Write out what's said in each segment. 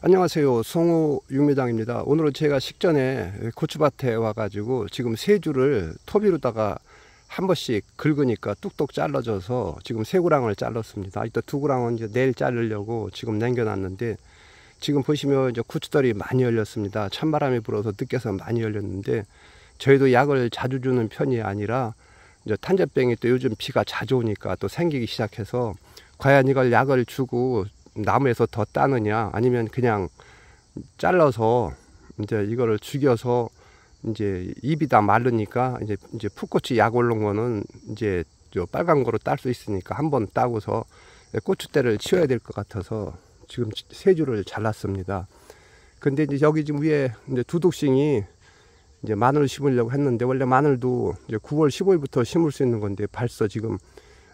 안녕하세요. 송우 육미장입니다. 오늘은 제가 식전에 고추밭에 와가지고 지금 세 줄을 토비로다가 한 번씩 긁으니까 뚝뚝 잘라져서 지금 세 구랑을 잘랐습니다. 이따 두 구랑은 이제 내일 자르려고 지금 남겨놨는데 지금 보시면 이제 고추떨이 많이 열렸습니다. 찬바람이 불어서 늦게서 많이 열렸는데 저희도 약을 자주 주는 편이 아니라 이제 탄저병이 또 요즘 비가 자주 오니까 또 생기기 시작해서 과연 이걸 약을 주고 나무에서 더 따느냐 아니면 그냥 잘라서 이제 이거를 죽여서 이제 잎이 다 마르니까 이제 이제 풋꽃이 약 올른 거는 이제 저 빨간 거로 딸 수 있으니까 한번 따고서 고추대를 치워야 될 것 같아서 지금 세 줄을 잘랐습니다. 근데 이제 여기 지금 위에 이제 두둑싱이 이제 마늘 심으려고 했는데 원래 마늘도 이제 9월 15일부터 심을 수 있는 건데 벌써 지금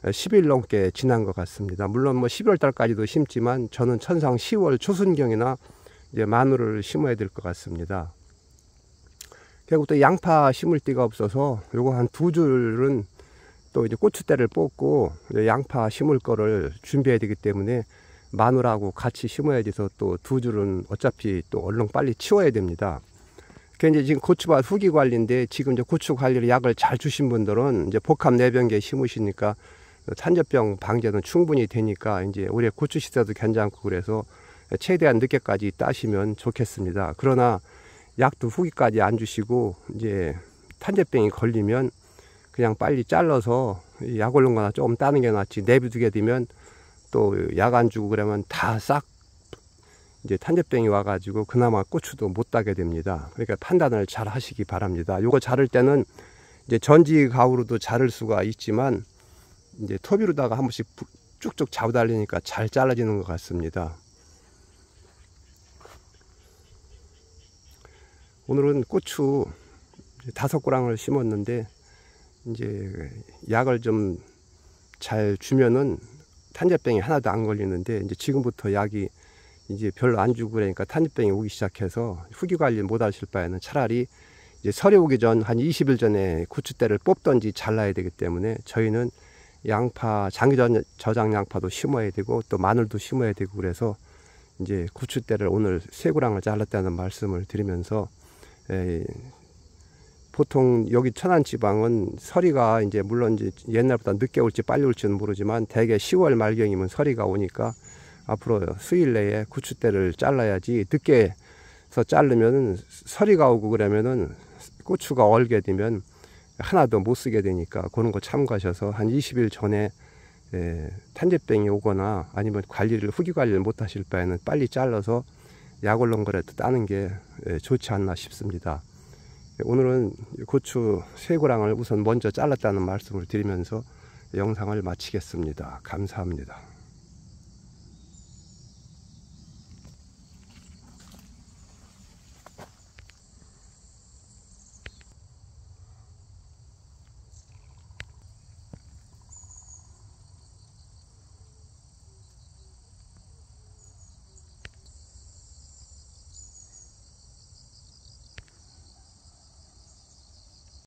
10일 넘게 지난 것 같습니다. 물론 뭐 11월 달까지도 심지만 저는 천상 10월 초순경이나 이제 마늘을 심어야 될 것 같습니다. 결국 또 양파 심을 데가 없어서 요거 한 두 줄은 또 이제 고추대를 뽑고 이제 양파 심을 거를 준비해야 되기 때문에 마늘하고 같이 심어야 돼서 또 두 줄은 어차피 또 얼른 빨리 치워야 됩니다. 그게 이제 지금 고추밭 후기 관리인데 지금 이제 고추 관리를 약을 잘 주신 분들은 이제 복합 내병기에 심으시니까 산저병 방제는 충분히 되니까 이제 올해 고추 식사도 괜찮고 그래서 최대한 늦게까지 따시면 좋겠습니다. 그러나 약도 후기까지 안 주시고 이제 탄저병이 걸리면 그냥 빨리 잘라서 약 올른 거나 조금 따는 게 낫지 내비두게 되면 또 약 안 주고 그러면 다 싹 이제 탄저병이 와가지고 그나마 고추도 못 따게 됩니다. 그러니까 판단을 잘 하시기 바랍니다. 요거 자를 때는 이제 전지 가우로도 자를 수가 있지만 이제 터비로다가 한 번씩 쭉쭉 잡아 달리니까 잘 잘라지는 것 같습니다. 오늘은 고추 다섯 고랑을 심었는데 이제 약을 좀 잘 주면은 탄저병이 하나도 안 걸리는데 이제 지금부터 약이 이제 별로 안 주고 그러니까 탄저병이 오기 시작해서 후기 관리 못 하실 바에는 차라리 이제 설이 오기 전 한 20일 전에 고추대를 뽑던지 잘라야 되기 때문에 저희는 양파 장기 저장 양파도 심어야 되고 또 마늘도 심어야 되고 그래서 이제 구추대를 오늘 세구랑을 잘랐다는 말씀을 드리면서 에, 보통 여기 천안 지방은 서리가 이제 물론 이제 옛날보다 늦게 올지 빨리 올지는 모르지만 대개 10월 말경이면 서리가 오니까 앞으로 수일 내에 구추대를 잘라야지 늦게서 자르면 서리가 오고 그러면은 고추가 얼게 되면 하나도 못 쓰게 되니까 그런 거 참고하셔서 한 20일 전에 예, 탄저병이 오거나 아니면 관리를 후기 관리를 못 하실 바에는 빨리 잘라서 약올렁거라도 따는 게 예, 좋지 않나 싶습니다. 예, 오늘은 고추 쇠고랑을 우선 먼저 잘랐다는 말씀을 드리면서 영상을 마치겠습니다. 감사합니다.